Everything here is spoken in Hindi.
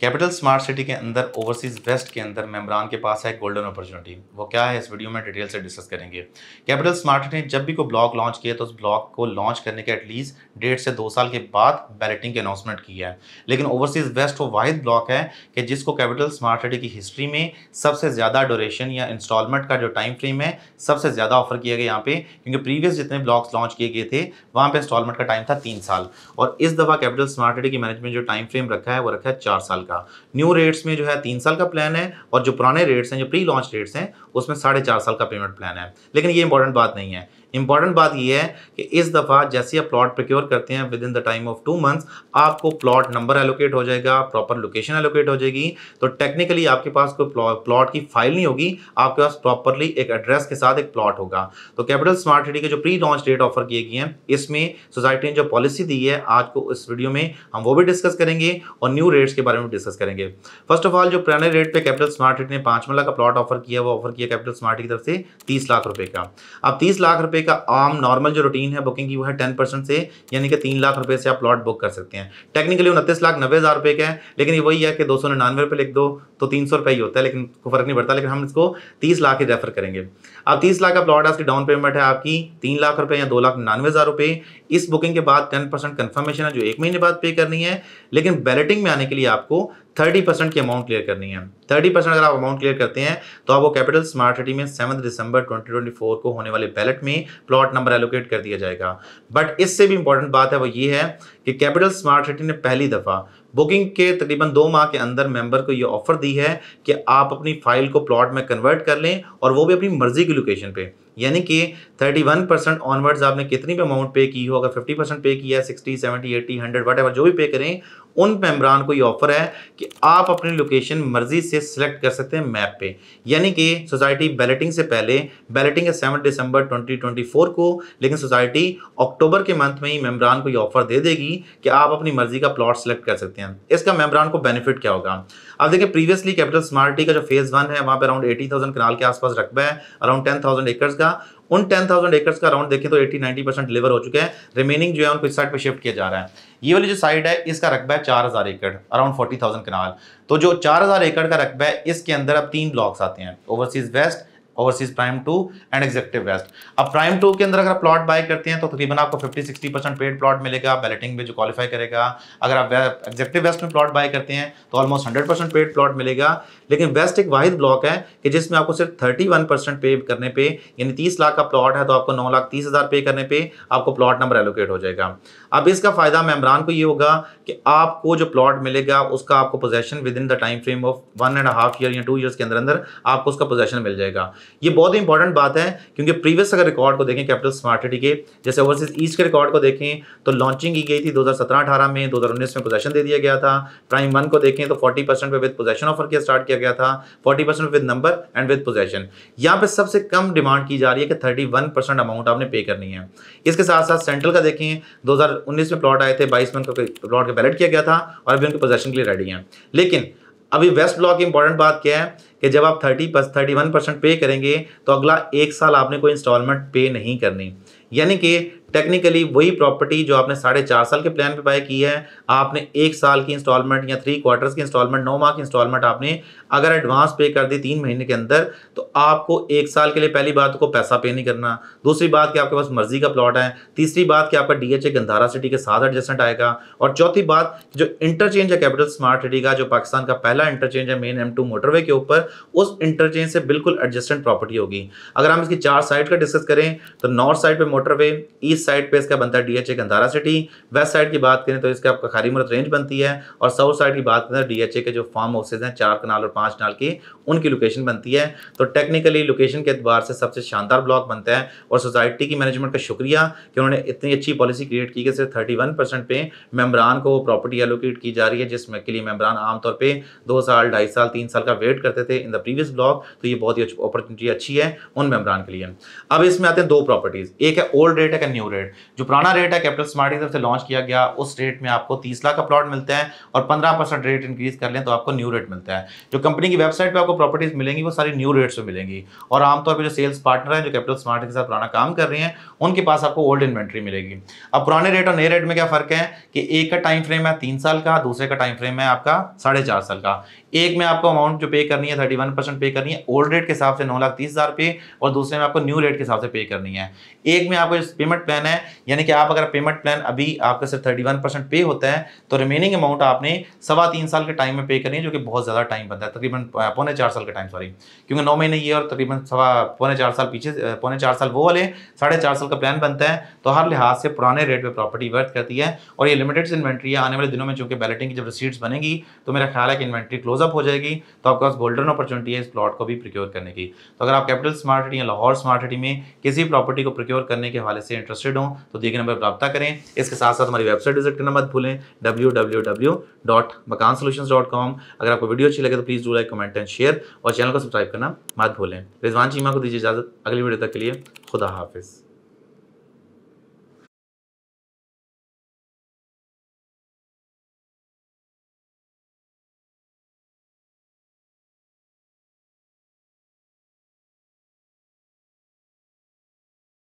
कैपिटल स्मार्ट सिटी के अंदर ओवरसीज वेस्ट के अंदर मेम्बरान के पास है गोल्डन अपॉर्चुनिटी वो क्या है इस वीडियो में डिटेल से डिस्कस करेंगे कैपिटल स्मार्ट ने जब भी कोई ब्लॉक लॉन्च किया तो उस ब्लॉक को लॉन्च करने के एटलीस्ट डेढ़ से दो साल के बाद बैलेटिंग के अनाउंसमेंट की है लेकिन ओवरसीज वेस्ट वो वाहिद ब्लॉक है कि जिसको कैपिटल स्मार्ट सिटी की हिस्ट्री में सबसे ज़्यादा डोरेशन या इंस्टॉलमेंट का जो टाइम फ्रेम है सबसे ज़्यादा ऑफर किया गया यहाँ पे क्योंकि प्रीवियस जितने ब्लॉक्स लॉन्च किए गए थे वहाँ पर इंस्टॉलमेंट का टाइम था तीन साल और इस दफ़ा कैपिटल स्मार्ट सिटी की मैनेजमेंट जो टाइम फ्रेम रखा है वो रखा है चार साल का न्यू रेट्स में जो है तीन साल का प्लान है और जो पुराने रेट्स हैं जो प्री लॉन्च रेट्स हैं उसमें साढ़े चार साल का पेमेंट प्लान है लेकिन ये इंपॉर्टेंट बात नहीं है इंपॉर्टेंट बात यह है कि इस दफ़ा जैसे आप प्लॉट प्रोक्योर करते हैं within the time of two months आपको प्लॉट नंबर एलोकेट हो जाएगा प्रॉपर लोकेशन एलोकेट हो जाएगी तो टेक्निकली आपके पास कोई प्लॉट की फाइल नहीं होगी आपके पास प्रॉपरली एक एड्रेस के साथ एक प्लॉट होगा तो कैपिटल स्मार्ट सिटी के जो प्री लॉन्च डेट ऑफर किए गए हैं इसमें सोसाइटी ने जो पॉलिसी दी है आज को इस वीडियो में हम वो भी डिस्कस करेंगे और न्यू रेट्स के बारे में डिस्कस करेंगे फर्स्ट ऑफ ऑल जो पुराने रेट पर कैपिटल स्मार्ट सिटी ने पाँच का प्लॉट ऑफर किया वो ऑफर किया कैपिटल स्मार्ट की तरफ से तीस लाख रुपये का अब तीस लाख रुपये रुपए का आम नॉर्मल जो रूटीन है बुकिंग की वो है टेन परसेंट से यानी कि तीन लाख रुपए से आप प्लॉट बुक कर सकते हैं टेक्निकली उनतीस लाख नब्बे हज़ार रुपये का है लेकिन ये वही है कि दो सौ निन्यानवे रुपये लिख दो तो तीन सौ रुपये ही होता है लेकिन को फर्क नहीं पड़ता लेकिन हम इसको तीस लाख ही रेफर करेंगे अब तीस लाख का प्लॉट है उसकी डाउन पेमेंट है आपकी तीन लाख रुपये या दो लाख निन्यानवे हज़ार रुपये इस बुकिंग के बाद टेन परसेंट कन्फर्मेशन है जो एक महीने बाद पे करनी है लेकिन बैलेटिंग में आने के लिए आपको थर्टी परसेंट की अमाउंट क्लियर करनी है थर्टी परसेंट अगर आप अमाउंट क्लियर करते हैं तो आपको कैपिटल स्मार्ट सिटी में सेवन दिसंबर 2024 को होने वाले बैलेट में प्लॉट नंबर एलोकेट कर दिया जाएगा बट इससे भी इंपॉर्टेंट बात है वो ये है कि कैपिटल स्मार्ट सिटी ने पहली दफ़ा बुकिंग के तकरीबन दो माह के अंदर मेंबर को ये ऑफर दी है कि आप अपनी फ़ाइल को प्लॉट में कन्वर्ट कर लें और वो भी अपनी मर्ज़ी की लोकेशन पे यानी कि 31 परसेंट ऑनवर्ड्स आपने कितनी भी अमाउंट पे की हो अगर 50 परसेंट पे किया 60, 70, 80, 100 वट जो भी पे करें उन मेम्बरान को ये ऑफ़र है कि आप अपनी लोकेशन मर्जी से सिलेक्ट कर सकते हैं मैप पे यानी कि सोसाइटी बैलेटिंग से पहले बैलेटिंग है सेवन दिसंबर 2024 को लेकिन सोसाइटी अक्टूबर के मंथ में ही मेम्बरान को ये ऑफ़र दे देगी कि आप अपनी मर्जी का प्लॉट सेलेक्ट कर सकते हैं सकते हैं इसका मेम्ब्रान को बेनिफिट क्या होगा अब देखिए प्रीवियसली कैपिटल स्मार्टी का जो फेज वन है वहां पर अराउंड एटी थाउजेंड कनाल के आसपास रकबा है अराउंड टेन थाउजेंड एकर्स का उन टेन थाउजेंड एकर्स का अराउंड देखें तो एट्टी नाइन्टी परसेंट डिलीवर हो चुके हैं रिमेनिंग जो है उनको इस साइड पर शिफ्ट किया जा रहा है ये वाली जो साइड है इसका रकबा है चार हज़ार एकड़ अराउंड फोर्टी थाउजेंड कनाल तो जो चार हज़ार एकड़ का रकबा है इसके अंदर अब तीन ब्लॉक्स आते हैं overseas west overseas prime two and executive west अब प्राइम टू के अंदर अगर आप प्लॉट बाय करते हैं तो तकरीबन आपको 50 60 परसेंट पेड प्लॉट मिलेगा बैलेटिंग में जो क्वालिफाई करेगा अगर आप एग्जेक्टिव वेस्ट में प्लॉट बाय करते हैं तो almost hundred percent paid plot मिलेगा लेकिन वेस्ट एक वाहिद ब्लॉक है कि जिसमें आपको सिर्फ थर्टी वन परसेंट पे करने पे यानी तीस लाख का प्लॉट है तो आपको नौ लाख तीस हज़ार पे करने पे आपको प्लॉट नंबर एलोकेट हो जाएगा अब इसका फ़ायदा मेमरान को ये होगा कि आपको जो प्लॉट मिलेगा उसका आपको possession within the time frame of one and half year या टू ईयर्स के अंदर अंदर आपको उसका पोजेशन मिल जाएगा ये बहुत ही इंपॉर्टेंट बात है क्योंकि प्रीवियस अगर रिकॉर्ड को देखें कैपिटल स्मार्ट सिटी के जैसे ओवरसीज ईस्ट के रिकॉर्ड को देखें तो लॉन्चिंग की गई थी 2017-18 में 2019 में पोजेशन दे दिया गया था प्राइम वन को देखें तो 40 परसेंट पर विद पोजेशन ऑफर किया स्टार्ट किया गया था 40 percent with number and with possession यहाँ पर सबसे कम डिमांड की जा रही है कि थर्टी अमाउंट आपने पे करनी है इसके साथ साथ सेंट्रल का देखें दो में प्लॉट आए थे बाईस में प्लॉट का बैलेट किया गया था और अभी उनके पोजेशन के लिए रेडी हैं लेकिन अभी वेस्ट ब्लॉक की इंपॉर्टेंट बात क्या है कि जब आप थर्टी थर्टी वन परसेंट पे करेंगे तो अगला एक साल आपने कोई इंस्टॉलमेंट पे नहीं करनी यानी कि टेक्निकली वही प्रॉपर्टी जो आपने साढ़े चार साल के प्लान पे बाय की है आपने एक साल की इंस्टॉलमेंट या थ्री क्वार्टर्स की इंस्टॉलमेंट नौ माह की इंस्टॉलमेंट आपने अगर एडवांस पे कर दी तीन महीने के अंदर तो आपको एक साल के लिए पहली बात को पैसा पे नहीं करना दूसरी बात कि आपके पास मर्जी का प्लॉट है तीसरी बात कि आपका डी एच गंधारा सिटी के साथ एडजस्टमेंट आएगा और चौथी बात जो इंटरचेंज है कैपिटल स्मार्ट सिटी का जो पाकिस्तान का पहला इंटरचेंज है मेन एम टू मोटरवे के ऊपर उस इंटरचेंज से बिल्कुल एडजस्टेंट प्रॉपर्टी होगी अगर हम इसकी चार साइड का डिस्कस करें तो नॉर्थ साइड पर मोटरवे ईस्ट ईस्ट साइड पे इसका बनता है DHA Gandhara city west side की बात करें तो इसका आपका खारी मुरत रेंज बनती है और साउथ साइड की बात करें तो डीएचए के जो फार्म हाउसेज हैं चार कनाल और पाँच कनाल की उनकी लोकेशन बनती है तो टेक्निकली लोकेशन के अतबार से सबसे शानदार ब्लॉक बनता है और सोसाइटी की मैनेजमेंट का शुक्रिया कि उन्होंने इतनी अच्छी पॉलिसी क्रिएट की कि सिर्फ थर्टी वन परसेंट पे मेम्बरान को प्रॉपर्टी एलोकेट की जा रही है जिसमें के लिए मेम्बरान आमतौर पर दो साल ढाई साल तीन साल का वेट करते थे इन द प्रीवियस ब्लॉक तो ये बहुत ही अपॉर्चुनिटी अच्छी है उन मेम्बरान के लिए अब इसमें आते हैं दो प्रॉपर्टीज़ एक है ओल्ड रेट है न्यू न्यू रेट जो पुराना रेट है कैपिटल स्मार्ट की तरफ से लॉन्च किया गया उस रेट में आपको तीस लाख का प्लॉट मिलता है और पंद्रह परसेंट रेट इंक्रीज कर लें तो आपको न्यू रेट मिलता है जो कंपनी की वेबसाइट पर आपको प्रॉपर्टीज मिलेंगी वो सारी न्यू रेट्स में मिलेंगी और आमतौर पर जो सेल्स पार्टनर हैं जो कैपिटल स्मार्ट के साथ पुराना काम कर रहे हैं उनके पास आपको ओल्ड इन्वेंट्री मिलेगी अब पुराने रेट और नए रेट में क्या फ़र्क है कि एक का टाइम फ्रेम है तीन साल का दूसरे का टाइम फ्रेम है आपका साढ़े चार साल का एक में आपको अमाउंट जो पे करनी है थर्टी वन परसेंट पे करनी है ओल्ड रेट के हिसाब से नौ लाख तीस हज़ार पे और दूसरे में आपको न्यू रेट के हिसाब से पे करनी है एक में आपको पेमेंट प्लान प्लान है यानी कि आप अगर पेमेंट प्लान अभी आपके सिर्फ थर्टी वन परसेंट पे होता है तो रिमेनिंग अमाउंट आपने सवा तीन साल के टाइम में पे करनी है जो कि बहुत ज़्यादा टाइम बनता है तकरीबन पौने चार साल का टाइम सॉरी क्योंकि नौ महीने ये और तकरीबन सवा पौने चार साल पीछे पौने चार साल वो वाले साढ़े चार साल का प्लान बनता है तो हर लिहाज से पुराने रेट पर प्रॉपर्टी वर्थ करती है और ये लिमिटेड इन्वेंट्री है आने वाले दिनों में चूंकि बैलेटिंग की जब रिसीट्स बनेगी तो मेरा ख्याल है कि इन्वेंट्री क्लोजअप हो जाएगी तो आपके पास गोल्डन अपॉर्चुनिटी है इस प्लॉट को भी प्रिक्योर करने की तो अगर आप कैपिटल स्मार्ट सिटी या लाहौर स्मार्ट सिटी में किसी प्रॉपर्टी को प्रिक्योर करने के हवाले से इंटरेस्ट इंटरेस्टेड हो तो दिए गए नंबर पर प्राप्त करें इसके साथ साथ हमारी वेबसाइट विजिट करना मत भूलें W W W dot Makaan solution dot com अगर आपको वीडियो अच्छी लगे तो please do like comment and share और चैनल को सब्सक्राइब करना मत भूलें रिजवान चीमा को दीजिए इजाज़त अगली वीडियो तक के लिए खुदा हाफिज़